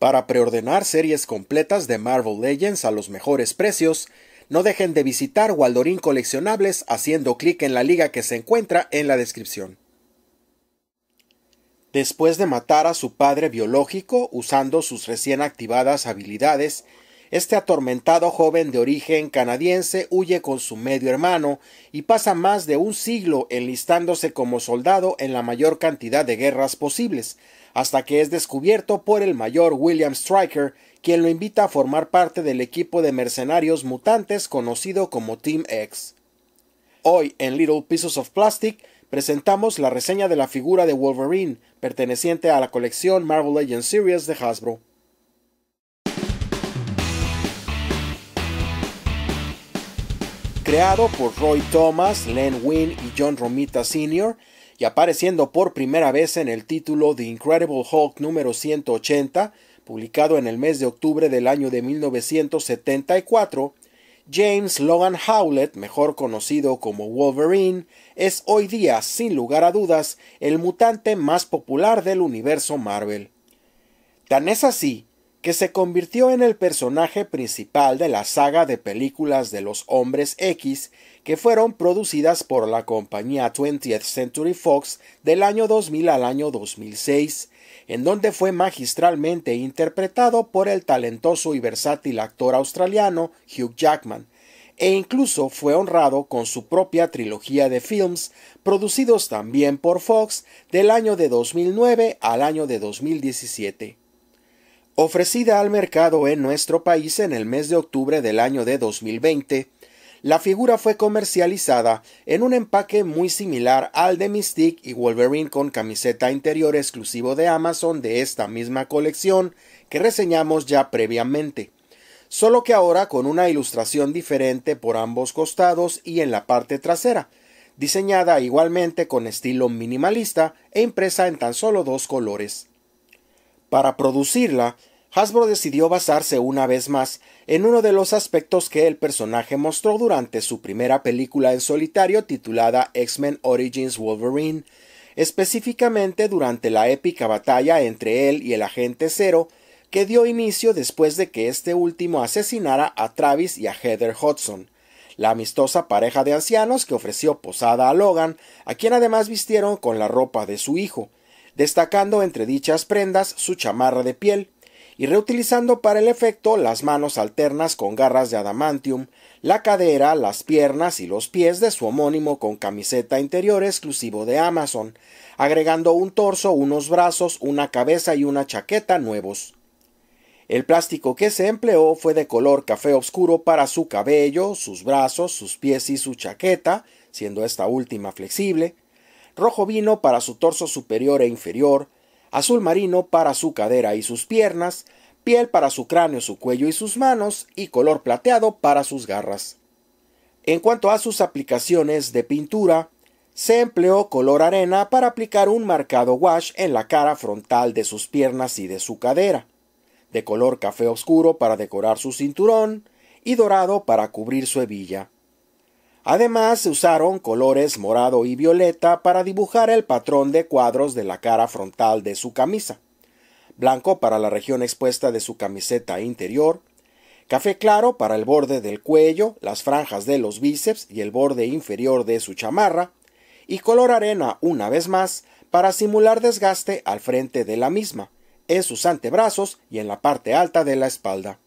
Para preordenar series completas de Marvel Legends a los mejores precios, no dejen de visitar Waldorín Coleccionables haciendo clic en la liga que se encuentra en la descripción. Después de matar a su padre biológico usando sus recién activadas habilidades, este atormentado joven de origen canadiense huye con su medio hermano y pasa más de un siglo enlistándose como soldado en la mayor cantidad de guerras posibles, hasta que es descubierto por el mayor William Stryker, quien lo invita a formar parte del equipo de mercenarios mutantes conocido como Team X. Hoy en Little Pieces of Plastic presentamos la reseña de la figura de Wolverine, perteneciente a la colección Marvel Legends Series de Hasbro. creado por Roy Thomas, Len Wynn y John Romita Sr., y apareciendo por primera vez en el título The Incredible Hulk número 180, publicado en el mes de octubre del año de 1974, James Logan Howlett, mejor conocido como Wolverine, es hoy día, sin lugar a dudas, el mutante más popular del universo Marvel. Tan es así que se convirtió en el personaje principal de la saga de películas de los hombres X que fueron producidas por la compañía 20th Century Fox del año 2000 al año 2006, en donde fue magistralmente interpretado por el talentoso y versátil actor australiano Hugh Jackman, e incluso fue honrado con su propia trilogía de films, producidos también por Fox del año de 2009 al año de 2017. Ofrecida al mercado en nuestro país en el mes de octubre del año de 2020, la figura fue comercializada en un empaque muy similar al de Mystique y Wolverine con camiseta interior exclusivo de Amazon de esta misma colección que reseñamos ya previamente, solo que ahora con una ilustración diferente por ambos costados y en la parte trasera, diseñada igualmente con estilo minimalista e impresa en tan solo dos colores. Para producirla, Hasbro decidió basarse una vez más en uno de los aspectos que el personaje mostró durante su primera película en solitario titulada X-Men Origins Wolverine, específicamente durante la épica batalla entre él y el agente Cero, que dio inicio después de que este último asesinara a Travis y a Heather Hudson, la amistosa pareja de ancianos que ofreció posada a Logan, a quien además vistieron con la ropa de su hijo, destacando entre dichas prendas su chamarra de piel, y reutilizando para el efecto las manos alternas con garras de adamantium, la cadera, las piernas y los pies de su homónimo con camiseta interior exclusivo de Amazon, agregando un torso, unos brazos, una cabeza y una chaqueta nuevos. El plástico que se empleó fue de color café oscuro para su cabello, sus brazos, sus pies y su chaqueta, siendo esta última flexible, rojo vino para su torso superior e inferior, azul marino para su cadera y sus piernas, piel para su cráneo, su cuello y sus manos, y color plateado para sus garras. En cuanto a sus aplicaciones de pintura, se empleó color arena para aplicar un marcado wash en la cara frontal de sus piernas y de su cadera, de color café oscuro para decorar su cinturón y dorado para cubrir su hebilla. Además, se usaron colores morado y violeta para dibujar el patrón de cuadros de la cara frontal de su camisa, blanco para la región expuesta de su camiseta interior, café claro para el borde del cuello, las franjas de los bíceps y el borde inferior de su chamarra, y color arena una vez más para simular desgaste al frente de la misma, en sus antebrazos y en la parte alta de la espalda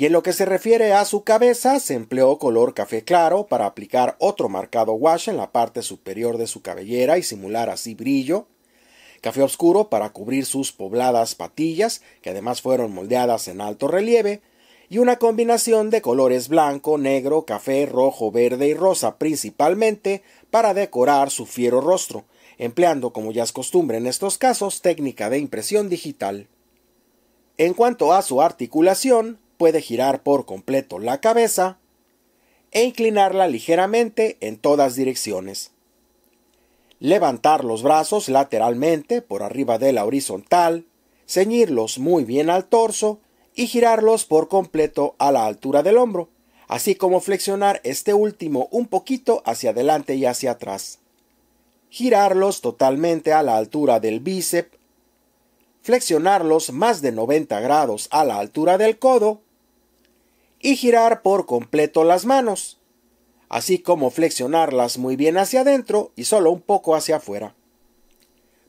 y en lo que se refiere a su cabeza se empleó color café claro para aplicar otro marcado wash en la parte superior de su cabellera y simular así brillo, café oscuro para cubrir sus pobladas patillas, que además fueron moldeadas en alto relieve, y una combinación de colores blanco, negro, café, rojo, verde y rosa principalmente para decorar su fiero rostro, empleando como ya es costumbre en estos casos técnica de impresión digital. En cuanto a su articulación, puede girar por completo la cabeza e inclinarla ligeramente en todas direcciones. Levantar los brazos lateralmente por arriba de la horizontal, ceñirlos muy bien al torso y girarlos por completo a la altura del hombro, así como flexionar este último un poquito hacia adelante y hacia atrás. Girarlos totalmente a la altura del bíceps, flexionarlos más de 90 grados a la altura del codo y girar por completo las manos, así como flexionarlas muy bien hacia adentro y solo un poco hacia afuera.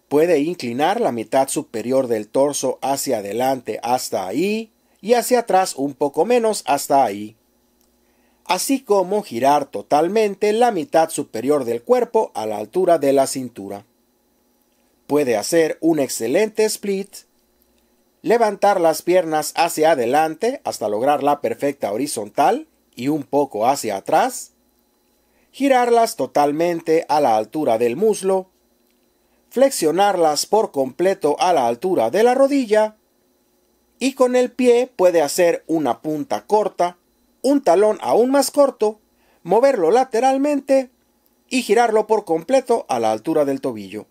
Puede inclinar la mitad superior del torso hacia adelante hasta ahí y hacia atrás un poco menos hasta ahí, así como girar totalmente la mitad superior del cuerpo a la altura de la cintura. Puede hacer un excelente split Levantar las piernas hacia adelante hasta lograr la perfecta horizontal y un poco hacia atrás. Girarlas totalmente a la altura del muslo. Flexionarlas por completo a la altura de la rodilla. Y con el pie puede hacer una punta corta, un talón aún más corto, moverlo lateralmente y girarlo por completo a la altura del tobillo.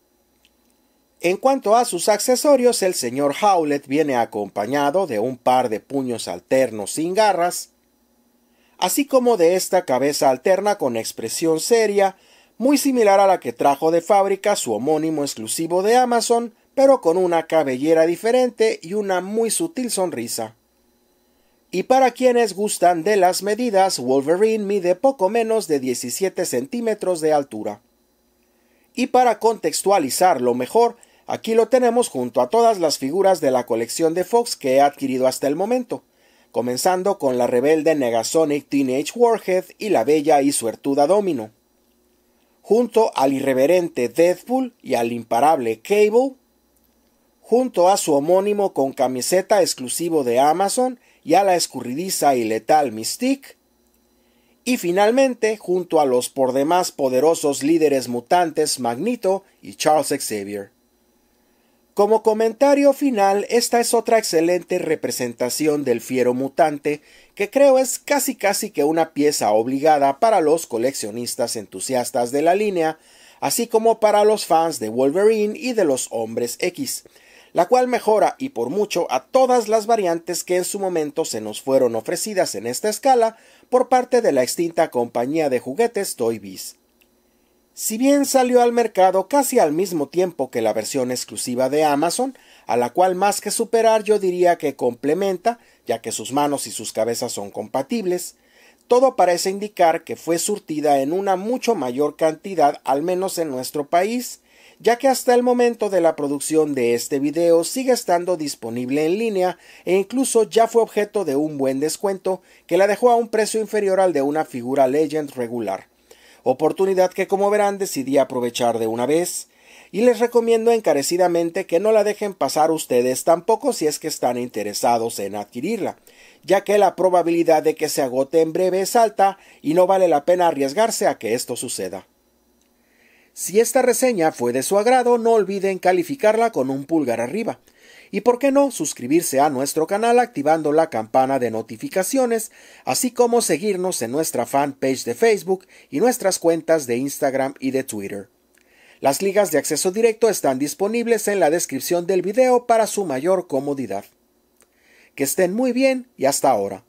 En cuanto a sus accesorios, el señor Howlett viene acompañado de un par de puños alternos sin garras, así como de esta cabeza alterna con expresión seria, muy similar a la que trajo de fábrica su homónimo exclusivo de Amazon, pero con una cabellera diferente y una muy sutil sonrisa. Y para quienes gustan de las medidas, Wolverine mide poco menos de 17 centímetros de altura. Y para contextualizarlo mejor, Aquí lo tenemos junto a todas las figuras de la colección de Fox que he adquirido hasta el momento, comenzando con la rebelde Negasonic Teenage Warhead y la bella y suertuda Domino. Junto al irreverente Deadpool y al imparable Cable, junto a su homónimo con camiseta exclusivo de Amazon y a la escurridiza y letal Mystique, y finalmente junto a los por demás poderosos líderes mutantes Magneto y Charles Xavier. Como comentario final, esta es otra excelente representación del fiero mutante, que creo es casi casi que una pieza obligada para los coleccionistas entusiastas de la línea, así como para los fans de Wolverine y de los hombres X, la cual mejora y por mucho a todas las variantes que en su momento se nos fueron ofrecidas en esta escala por parte de la extinta compañía de juguetes Toy Biz. Si bien salió al mercado casi al mismo tiempo que la versión exclusiva de Amazon, a la cual más que superar yo diría que complementa, ya que sus manos y sus cabezas son compatibles, todo parece indicar que fue surtida en una mucho mayor cantidad, al menos en nuestro país, ya que hasta el momento de la producción de este video sigue estando disponible en línea e incluso ya fue objeto de un buen descuento que la dejó a un precio inferior al de una figura Legend regular oportunidad que como verán decidí aprovechar de una vez, y les recomiendo encarecidamente que no la dejen pasar ustedes tampoco si es que están interesados en adquirirla, ya que la probabilidad de que se agote en breve es alta y no vale la pena arriesgarse a que esto suceda. Si esta reseña fue de su agrado, no olviden calificarla con un pulgar arriba y por qué no suscribirse a nuestro canal activando la campana de notificaciones, así como seguirnos en nuestra fanpage de Facebook y nuestras cuentas de Instagram y de Twitter. Las ligas de acceso directo están disponibles en la descripción del video para su mayor comodidad. Que estén muy bien y hasta ahora.